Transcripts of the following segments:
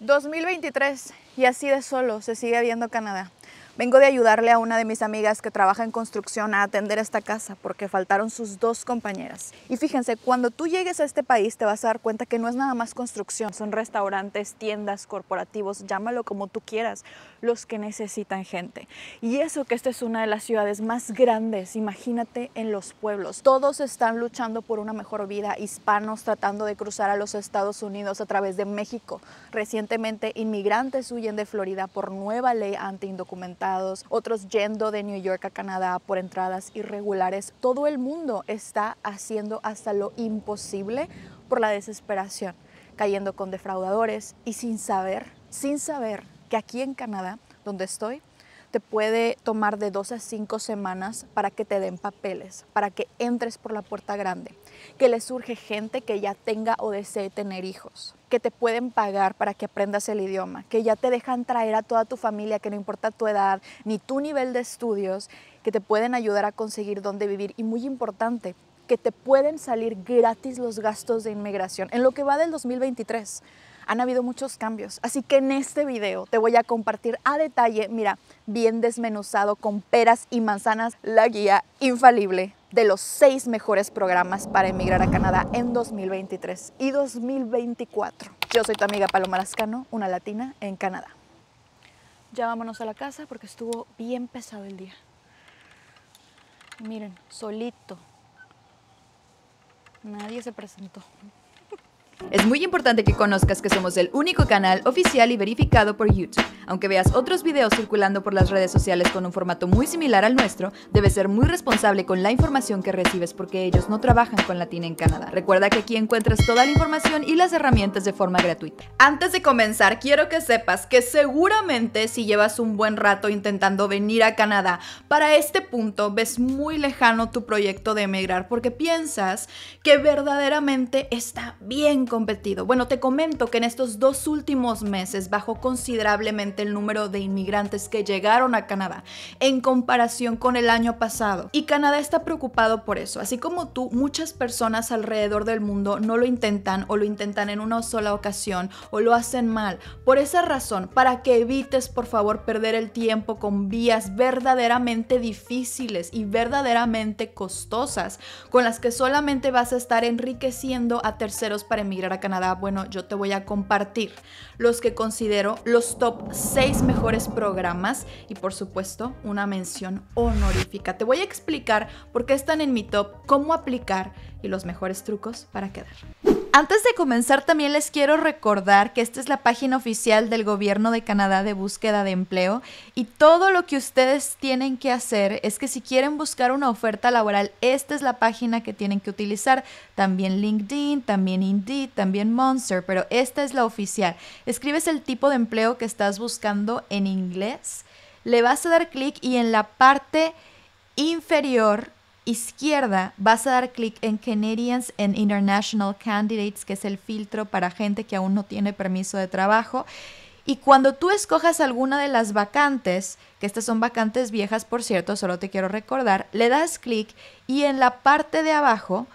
2023 y así de solo se sigue viendo Canadá. Vengo de ayudarle a una de mis amigas que trabaja en construcción a atender esta casa porque faltaron sus dos compañeras. Y fíjense, cuando tú llegues a este país te vas a dar cuenta que no es nada más construcción, son restaurantes, tiendas, corporativos, llámalo como tú quieras, los que necesitan gente. Y eso que esta es una de las ciudades más grandes, imagínate en los pueblos. Todos están luchando por una mejor vida, hispanos tratando de cruzar a los Estados Unidos a través de México. Recientemente inmigrantes huyen de Florida por nueva ley anti-indocumental otros yendo de New York a Canadá por entradas irregulares. Todo el mundo está haciendo hasta lo imposible por la desesperación, cayendo con defraudadores y sin saber, sin saber que aquí en Canadá, donde estoy, te puede tomar de dos a cinco semanas para que te den papeles, para que entres por la puerta grande, que les surge gente que ya tenga o desee tener hijos, que te pueden pagar para que aprendas el idioma, que ya te dejan traer a toda tu familia, que no importa tu edad ni tu nivel de estudios, que te pueden ayudar a conseguir dónde vivir y muy importante, que te pueden salir gratis los gastos de inmigración en lo que va del 2023 han habido muchos cambios. Así que en este video te voy a compartir a detalle, mira, bien desmenuzado con peras y manzanas, la guía infalible de los seis mejores programas para emigrar a Canadá en 2023 y 2024. Yo soy tu amiga Paloma una latina en Canadá. Ya vámonos a la casa porque estuvo bien pesado el día. Miren, solito. Nadie se presentó. Es muy importante que conozcas que somos el único canal oficial y verificado por YouTube. Aunque veas otros videos circulando por las redes sociales con un formato muy similar al nuestro, debes ser muy responsable con la información que recibes porque ellos no trabajan con Latina en Canadá. Recuerda que aquí encuentras toda la información y las herramientas de forma gratuita. Antes de comenzar, quiero que sepas que seguramente si llevas un buen rato intentando venir a Canadá, para este punto ves muy lejano tu proyecto de emigrar porque piensas que verdaderamente está bien competido. Bueno, te comento que en estos dos últimos meses bajó considerablemente el número de inmigrantes que llegaron a Canadá en comparación con el año pasado. Y Canadá está preocupado por eso. Así como tú, muchas personas alrededor del mundo no lo intentan o lo intentan en una sola ocasión o lo hacen mal. Por esa razón, para que evites por favor perder el tiempo con vías verdaderamente difíciles y verdaderamente costosas con las que solamente vas a estar enriqueciendo a terceros para emigrar migrar a Canadá, bueno, yo te voy a compartir los que considero los top 6 mejores programas y por supuesto una mención honorífica. Te voy a explicar por qué están en mi top, cómo aplicar y los mejores trucos para quedar. Antes de comenzar, también les quiero recordar que esta es la página oficial del Gobierno de Canadá de búsqueda de empleo y todo lo que ustedes tienen que hacer es que si quieren buscar una oferta laboral, esta es la página que tienen que utilizar. También LinkedIn, también Indeed, también Monster, pero esta es la oficial. Escribes el tipo de empleo que estás buscando en inglés, le vas a dar clic y en la parte inferior izquierda vas a dar clic en Canadians and International Candidates, que es el filtro para gente que aún no tiene permiso de trabajo. Y cuando tú escojas alguna de las vacantes, que estas son vacantes viejas, por cierto, solo te quiero recordar, le das clic y en la parte de abajo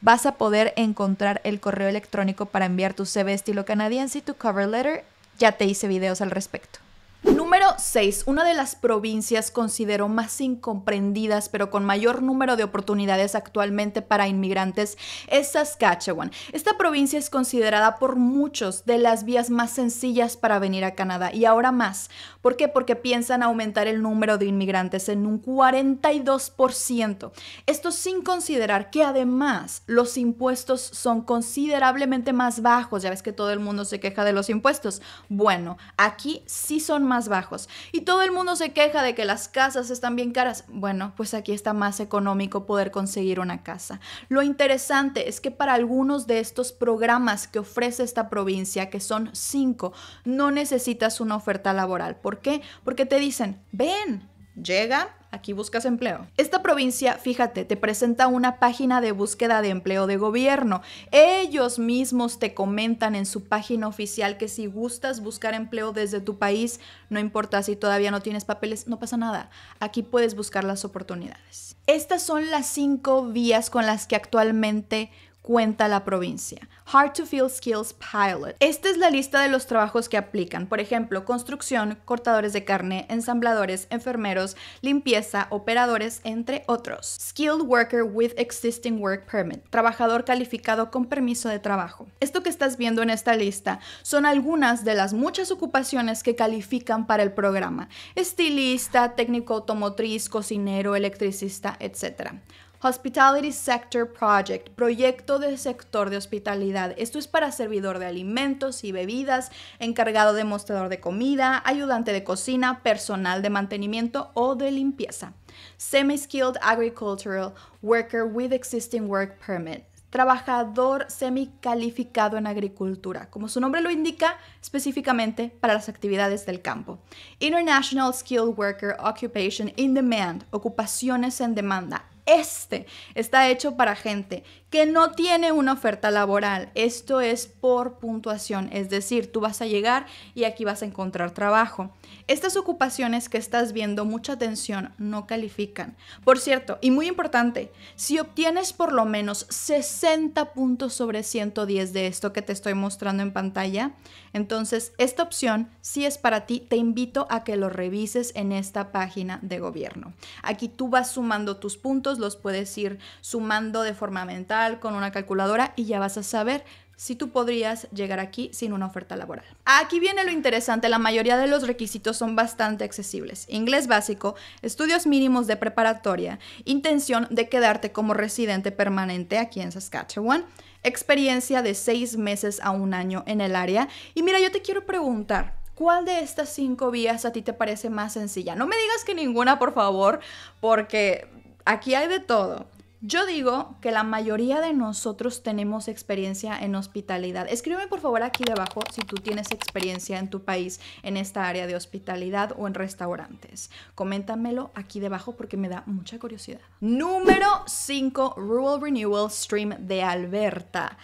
vas a poder encontrar el correo electrónico para enviar tu CV estilo canadiense y tu cover letter. Ya te hice videos al respecto. Número 6. Una de las provincias considero más incomprendidas, pero con mayor número de oportunidades actualmente para inmigrantes, es Saskatchewan. Esta provincia es considerada por muchos de las vías más sencillas para venir a Canadá y ahora más. ¿Por qué? Porque piensan aumentar el número de inmigrantes en un 42%. Esto sin considerar que además los impuestos son considerablemente más bajos. Ya ves que todo el mundo se queja de los impuestos. Bueno, aquí sí son más más bajos. Y todo el mundo se queja de que las casas están bien caras. Bueno, pues aquí está más económico poder conseguir una casa. Lo interesante es que para algunos de estos programas que ofrece esta provincia, que son cinco, no necesitas una oferta laboral. ¿Por qué? Porque te dicen, ven, llega, aquí buscas empleo. Esta provincia, fíjate, te presenta una página de búsqueda de empleo de gobierno. Ellos mismos te comentan en su página oficial que si gustas buscar empleo desde tu país, no importa si todavía no tienes papeles, no pasa nada. Aquí puedes buscar las oportunidades. Estas son las cinco vías con las que actualmente cuenta la provincia. Hard to Feel Skills Pilot. Esta es la lista de los trabajos que aplican. Por ejemplo, construcción, cortadores de carne, ensambladores, enfermeros, limpieza, operadores, entre otros. Skilled Worker with Existing Work Permit. Trabajador calificado con permiso de trabajo. Esto que estás viendo en esta lista son algunas de las muchas ocupaciones que califican para el programa. Estilista, técnico automotriz, cocinero, electricista, etc. Hospitality Sector Project, proyecto de sector de hospitalidad. Esto es para servidor de alimentos y bebidas, encargado de mostrador de comida, ayudante de cocina, personal de mantenimiento o de limpieza. Semi-skilled agricultural worker with existing work permit trabajador semi-calificado en agricultura, como su nombre lo indica, específicamente para las actividades del campo. International Skilled Worker Occupation in Demand, ocupaciones en demanda, este está hecho para gente que no tiene una oferta laboral. Esto es por puntuación, es decir, tú vas a llegar y aquí vas a encontrar trabajo. Estas ocupaciones que estás viendo, mucha atención, no califican. Por cierto, y muy importante, si obtienes por lo menos 60 puntos sobre 110 de esto que te estoy mostrando en pantalla, entonces esta opción, si es para ti, te invito a que lo revises en esta página de gobierno. Aquí tú vas sumando tus puntos, los puedes ir sumando de forma mental con una calculadora y ya vas a saber si tú podrías llegar aquí sin una oferta laboral. Aquí viene lo interesante, la mayoría de los requisitos son bastante accesibles. Inglés básico, estudios mínimos de preparatoria, intención de quedarte como residente permanente aquí en Saskatchewan, experiencia de seis meses a un año en el área. Y mira, yo te quiero preguntar, ¿Cuál de estas cinco vías a ti te parece más sencilla? No me digas que ninguna, por favor, porque aquí hay de todo. Yo digo que la mayoría de nosotros tenemos experiencia en hospitalidad. Escríbeme por favor aquí debajo si tú tienes experiencia en tu país en esta área de hospitalidad o en restaurantes. Coméntamelo aquí debajo porque me da mucha curiosidad. Número 5, Rural Renewal Stream de Alberta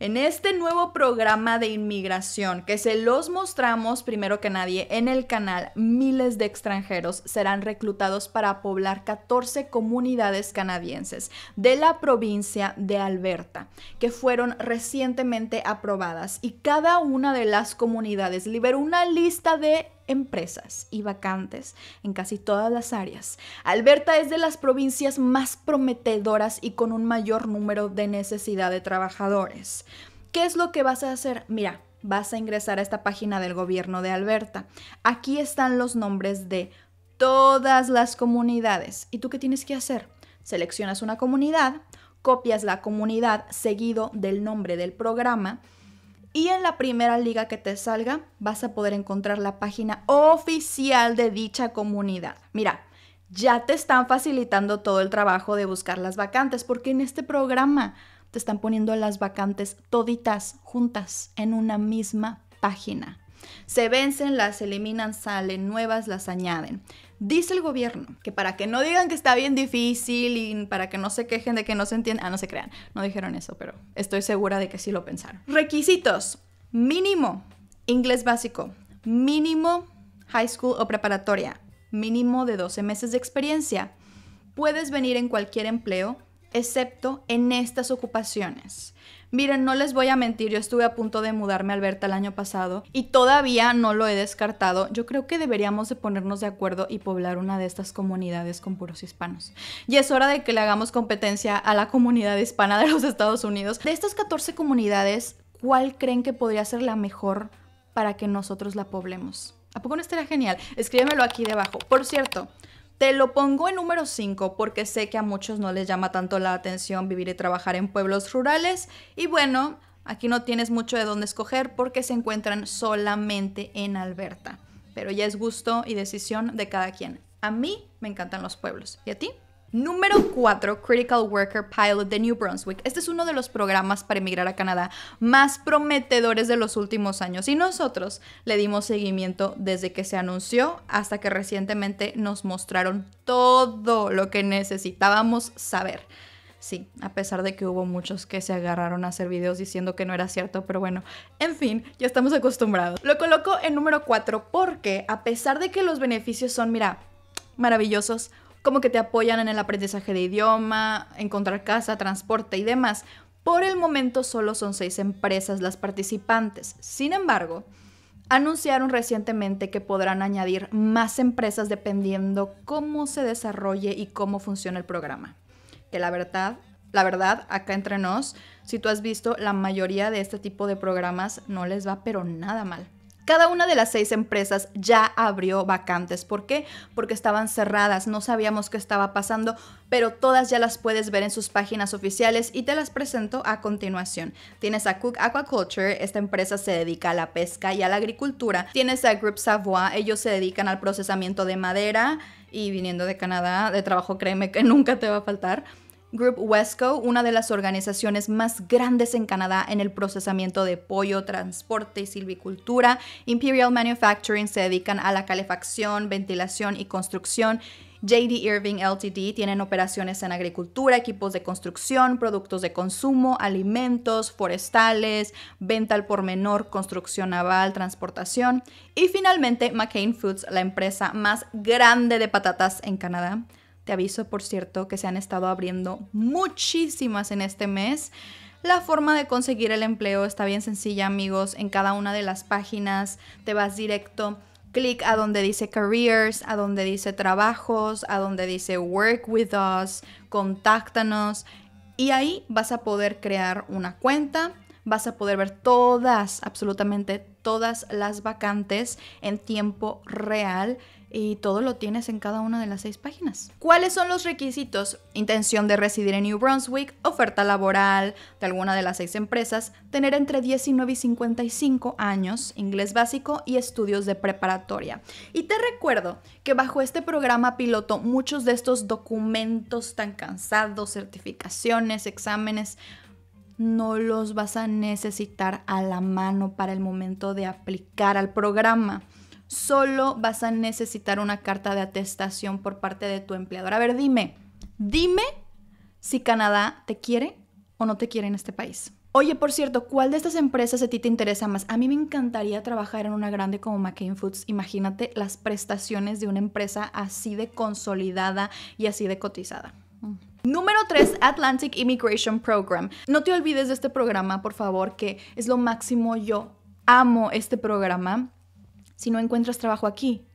en este nuevo programa de inmigración que se los mostramos primero que nadie en el canal, miles de extranjeros serán reclutados para poblar 14 comunidades canadienses de la provincia de Alberta, que fueron recientemente aprobadas y cada una de las comunidades liberó una lista de empresas y vacantes en casi todas las áreas, Alberta es de las provincias más prometedoras y con un mayor número de necesidad de trabajadores. ¿Qué es lo que vas a hacer? Mira, vas a ingresar a esta página del gobierno de Alberta. Aquí están los nombres de todas las comunidades. ¿Y tú qué tienes que hacer? Seleccionas una comunidad, copias la comunidad seguido del nombre del programa y en la primera liga que te salga vas a poder encontrar la página oficial de dicha comunidad. Mira, ya te están facilitando todo el trabajo de buscar las vacantes porque en este programa te están poniendo las vacantes toditas juntas en una misma página. Se vencen, las eliminan, salen nuevas, las añaden. Dice el gobierno que para que no digan que está bien difícil y para que no se quejen de que no se entiende, ah, no se crean, no dijeron eso, pero estoy segura de que sí lo pensaron. Requisitos, mínimo, inglés básico, mínimo, high school o preparatoria, mínimo de 12 meses de experiencia. Puedes venir en cualquier empleo, excepto en estas ocupaciones. Miren, no les voy a mentir, yo estuve a punto de mudarme a Alberta el año pasado y todavía no lo he descartado. Yo creo que deberíamos de ponernos de acuerdo y poblar una de estas comunidades con puros hispanos. Y es hora de que le hagamos competencia a la comunidad hispana de los Estados Unidos. De estas 14 comunidades, ¿cuál creen que podría ser la mejor para que nosotros la poblemos? ¿A poco no estaría genial? Escríbemelo aquí debajo. Por cierto, te lo pongo en número 5 porque sé que a muchos no les llama tanto la atención vivir y trabajar en pueblos rurales. Y bueno, aquí no tienes mucho de dónde escoger porque se encuentran solamente en Alberta. Pero ya es gusto y decisión de cada quien. A mí me encantan los pueblos. ¿Y a ti? Número 4, Critical Worker Pilot de New Brunswick. Este es uno de los programas para emigrar a Canadá más prometedores de los últimos años y nosotros le dimos seguimiento desde que se anunció hasta que recientemente nos mostraron todo lo que necesitábamos saber. Sí, a pesar de que hubo muchos que se agarraron a hacer videos diciendo que no era cierto, pero bueno, en fin, ya estamos acostumbrados. Lo coloco en número 4 porque a pesar de que los beneficios son, mira, maravillosos, como que te apoyan en el aprendizaje de idioma, encontrar casa, transporte y demás. Por el momento solo son seis empresas las participantes. Sin embargo, anunciaron recientemente que podrán añadir más empresas dependiendo cómo se desarrolle y cómo funciona el programa. Que la verdad, la verdad, acá entre nos, si tú has visto, la mayoría de este tipo de programas no les va pero nada mal. Cada una de las seis empresas ya abrió vacantes. ¿Por qué? Porque estaban cerradas, no sabíamos qué estaba pasando, pero todas ya las puedes ver en sus páginas oficiales y te las presento a continuación. Tienes a Cook Aquaculture, esta empresa se dedica a la pesca y a la agricultura. Tienes a Group Savoie, ellos se dedican al procesamiento de madera y viniendo de Canadá, de trabajo créeme que nunca te va a faltar. Group Wesco, una de las organizaciones más grandes en Canadá en el procesamiento de pollo, transporte y silvicultura. Imperial Manufacturing se dedican a la calefacción, ventilación y construcción. JD Irving Ltd. tienen operaciones en agricultura, equipos de construcción, productos de consumo, alimentos, forestales, venta al por menor, construcción naval, transportación. Y finalmente, McCain Foods, la empresa más grande de patatas en Canadá. Te aviso, por cierto, que se han estado abriendo muchísimas en este mes. La forma de conseguir el empleo está bien sencilla, amigos. En cada una de las páginas te vas directo clic a donde dice careers, a donde dice trabajos, a donde dice work with us, contáctanos. Y ahí vas a poder crear una cuenta, vas a poder ver todas, absolutamente todas las vacantes en tiempo real y todo lo tienes en cada una de las seis páginas. ¿Cuáles son los requisitos? Intención de residir en New Brunswick, oferta laboral de alguna de las seis empresas, tener entre 19 y 55 años, inglés básico y estudios de preparatoria. Y te recuerdo que bajo este programa piloto muchos de estos documentos tan cansados, certificaciones, exámenes, no los vas a necesitar a la mano para el momento de aplicar al programa solo vas a necesitar una carta de atestación por parte de tu empleador. A ver, dime, dime si Canadá te quiere o no te quiere en este país. Oye, por cierto, ¿cuál de estas empresas a ti te interesa más? A mí me encantaría trabajar en una grande como McCain Foods. Imagínate las prestaciones de una empresa así de consolidada y así de cotizada. Mm. Número 3, Atlantic Immigration Program. No te olvides de este programa, por favor, que es lo máximo. Yo amo este programa si no encuentras trabajo aquí,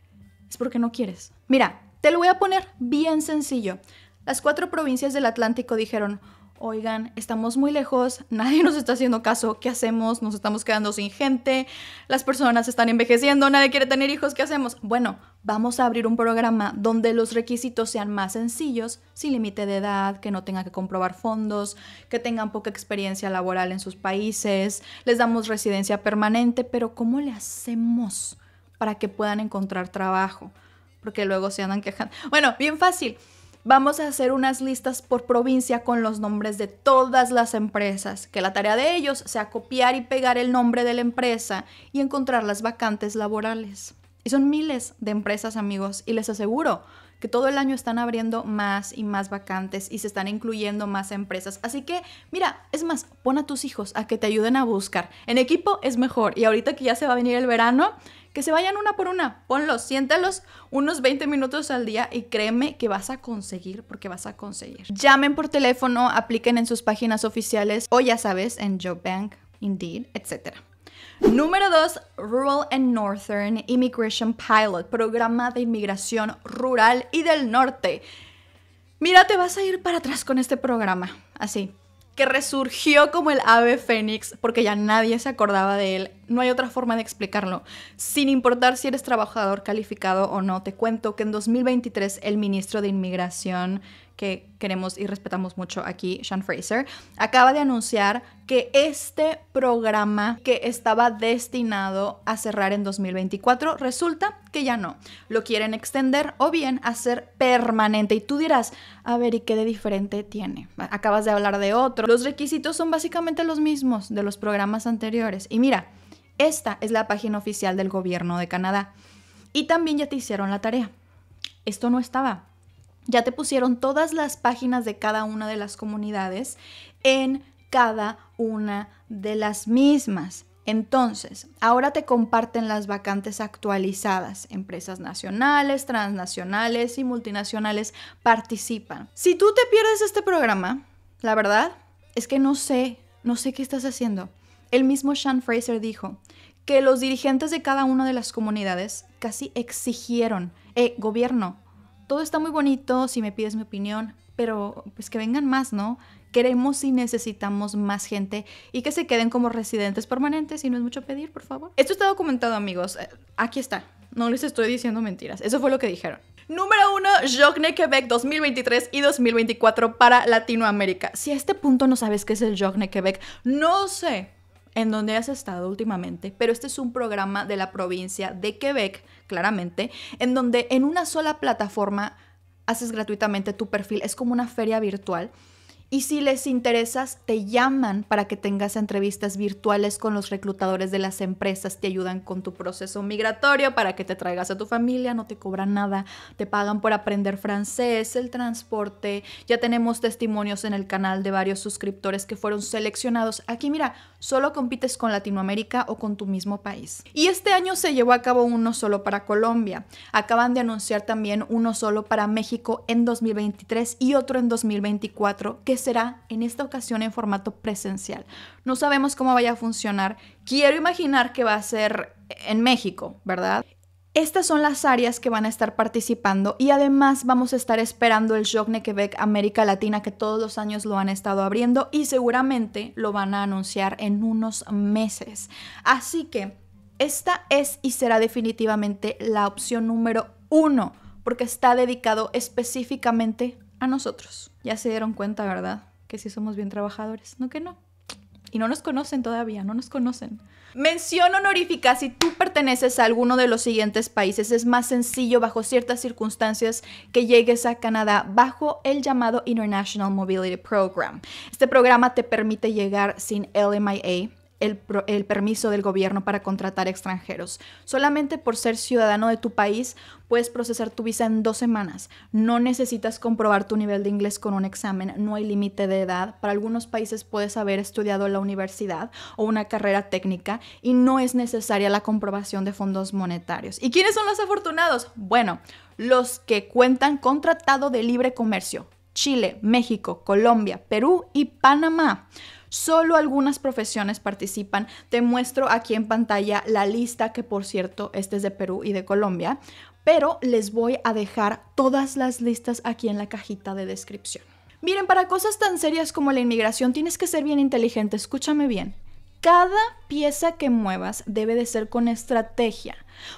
es porque no quieres. Mira, te lo voy a poner bien sencillo. Las cuatro provincias del Atlántico dijeron, oigan, estamos muy lejos, nadie nos está haciendo caso, ¿qué hacemos? Nos estamos quedando sin gente, las personas están envejeciendo, nadie quiere tener hijos, ¿qué hacemos? Bueno, vamos a abrir un programa donde los requisitos sean más sencillos, sin límite de edad, que no tengan que comprobar fondos, que tengan poca experiencia laboral en sus países, les damos residencia permanente, pero ¿cómo le hacemos? para que puedan encontrar trabajo, porque luego se andan quejando. Bueno, bien fácil. Vamos a hacer unas listas por provincia con los nombres de todas las empresas, que la tarea de ellos sea copiar y pegar el nombre de la empresa y encontrar las vacantes laborales. Y son miles de empresas, amigos, y les aseguro que todo el año están abriendo más y más vacantes y se están incluyendo más empresas. Así que, mira, es más, pon a tus hijos a que te ayuden a buscar. En equipo es mejor. Y ahorita que ya se va a venir el verano, que se vayan una por una. Ponlos, siéntalos unos 20 minutos al día y créeme que vas a conseguir porque vas a conseguir. Llamen por teléfono, apliquen en sus páginas oficiales o ya sabes, en Bank, Indeed, etc. Número 2, Rural and Northern Immigration Pilot, programa de inmigración rural y del norte. Mira, te vas a ir para atrás con este programa, así que resurgió como el ave fénix porque ya nadie se acordaba de él. No hay otra forma de explicarlo. Sin importar si eres trabajador calificado o no, te cuento que en 2023 el ministro de Inmigración que queremos y respetamos mucho aquí, Sean Fraser, acaba de anunciar que este programa que estaba destinado a cerrar en 2024 resulta que ya no. Lo quieren extender o bien hacer permanente. Y tú dirás, a ver, ¿y qué de diferente tiene? Acabas de hablar de otro. Los requisitos son básicamente los mismos de los programas anteriores. Y mira, esta es la página oficial del gobierno de Canadá. Y también ya te hicieron la tarea. Esto no estaba. Ya te pusieron todas las páginas de cada una de las comunidades en cada una de las mismas. Entonces, ahora te comparten las vacantes actualizadas. Empresas nacionales, transnacionales y multinacionales participan. Si tú te pierdes este programa, la verdad es que no sé, no sé qué estás haciendo. El mismo Sean Fraser dijo que los dirigentes de cada una de las comunidades casi exigieron, eh, gobierno, todo está muy bonito si me pides mi opinión, pero pues que vengan más, ¿no? Queremos y necesitamos más gente y que se queden como residentes permanentes y no es mucho pedir, por favor. Esto está documentado, amigos. Eh, aquí está. No les estoy diciendo mentiras. Eso fue lo que dijeron. Número uno, Jogne Quebec 2023 y 2024 para Latinoamérica. Si a este punto no sabes qué es el Jogne Quebec, no sé, en donde has estado últimamente, pero este es un programa de la provincia de Quebec, claramente, en donde en una sola plataforma haces gratuitamente tu perfil, es como una feria virtual y si les interesas, te llaman para que tengas entrevistas virtuales con los reclutadores de las empresas, te ayudan con tu proceso migratorio para que te traigas a tu familia, no te cobran nada, te pagan por aprender francés, el transporte. Ya tenemos testimonios en el canal de varios suscriptores que fueron seleccionados. Aquí mira, solo compites con Latinoamérica o con tu mismo país. Y este año se llevó a cabo uno solo para Colombia. Acaban de anunciar también uno solo para México en 2023 y otro en 2024 que será en esta ocasión en formato presencial. No sabemos cómo vaya a funcionar. Quiero imaginar que va a ser en México, ¿verdad? Estas son las áreas que van a estar participando y además vamos a estar esperando el Jogne Quebec América Latina que todos los años lo han estado abriendo y seguramente lo van a anunciar en unos meses. Así que esta es y será definitivamente la opción número uno porque está dedicado específicamente a nosotros ya se dieron cuenta, ¿verdad? Que sí somos bien trabajadores, ¿no que no? Y no nos conocen todavía, no nos conocen. Mención honorífica, si tú perteneces a alguno de los siguientes países, es más sencillo bajo ciertas circunstancias que llegues a Canadá bajo el llamado International Mobility Program. Este programa te permite llegar sin LMIA, el, permiso del gobierno para contratar extranjeros. Solamente por ser ciudadano de tu país puedes procesar tu visa en dos semanas. No necesitas comprobar tu nivel de inglés con un examen, no hay límite de edad. Para algunos países puedes haber estudiado en la universidad o una carrera técnica y no es necesaria la comprobación de fondos monetarios. ¿Y quiénes son los afortunados? Bueno, los que cuentan con tratado de libre comercio. Chile, México, Colombia, Perú y Panamá. Solo algunas profesiones participan. Te muestro aquí en pantalla la lista, que por cierto, este es de Perú y de Colombia, pero les voy a dejar todas las listas aquí en la cajita de descripción. Miren, para cosas tan serias como la inmigración tienes que ser bien inteligente, escúchame bien. Cada pieza que muevas debe de ser con estrategia,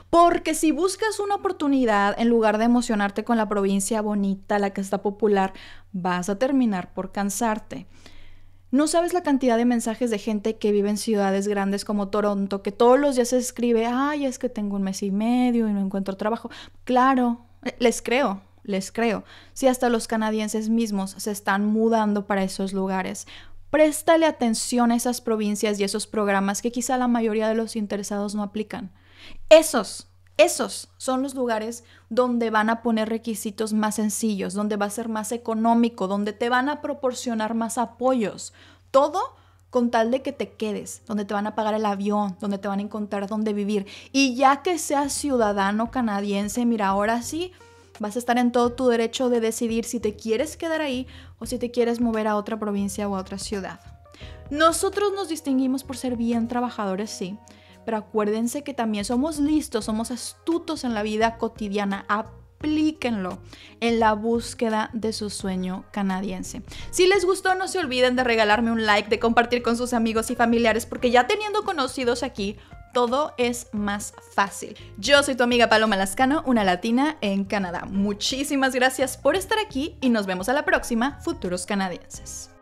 porque si buscas una oportunidad en lugar de emocionarte con la provincia bonita, la que está popular, vas a terminar por cansarte. No sabes la cantidad de mensajes de gente que vive en ciudades grandes como Toronto, que todos los días se escribe, ay, es que tengo un mes y medio y no encuentro trabajo. Claro, eh, les creo, les creo. Si hasta los canadienses mismos se están mudando para esos lugares. Préstale atención a esas provincias y esos programas que quizá la mayoría de los interesados no aplican. Esos esos son los lugares donde van a poner requisitos más sencillos, donde va a ser más económico, donde te van a proporcionar más apoyos. Todo con tal de que te quedes, donde te van a pagar el avión, donde te van a encontrar dónde vivir. Y ya que seas ciudadano canadiense, mira, ahora sí vas a estar en todo tu derecho de decidir si te quieres quedar ahí o si te quieres mover a otra provincia o a otra ciudad. Nosotros nos distinguimos por ser bien trabajadores, sí pero acuérdense que también somos listos, somos astutos en la vida cotidiana. Aplíquenlo en la búsqueda de su sueño canadiense. Si les gustó, no se olviden de regalarme un like, de compartir con sus amigos y familiares, porque ya teniendo conocidos aquí, todo es más fácil. Yo soy tu amiga Paloma Lascano, una latina en Canadá. Muchísimas gracias por estar aquí y nos vemos a la próxima, futuros canadienses.